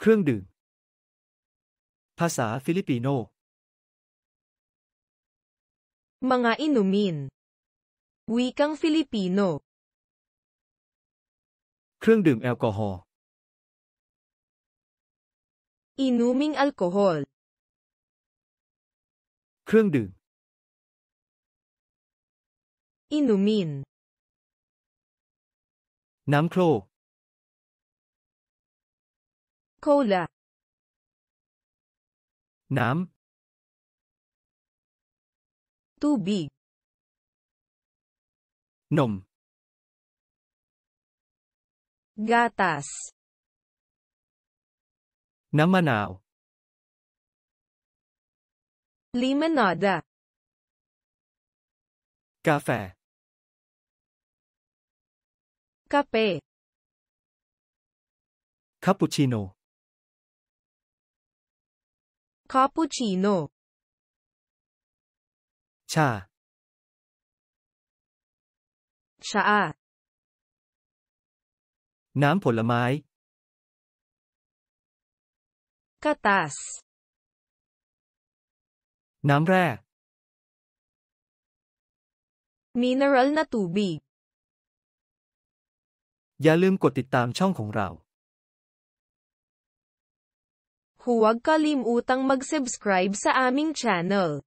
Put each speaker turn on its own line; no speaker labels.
เครื่องดื่ม ภาษาฟิลิปปินโนงอินุมินวิกังฟิลิปปินส์เครื่องดื่มแอลกอฮอล์อินูมิงแอลกอฮอล์เครื่องดื่มอิน m มิน้ำโคล cola, nam, tubi, nom, gatas Namanao. limonada café café cappuccino คาปูชิโน่ชา ชาน้ำผลไม้กาตาสน้ำแร่นเนอรัลนาตูบี g อย่าลืมกดติดตามช่องของเรา Huwag kalimutang mag-subscribe sa aming channel.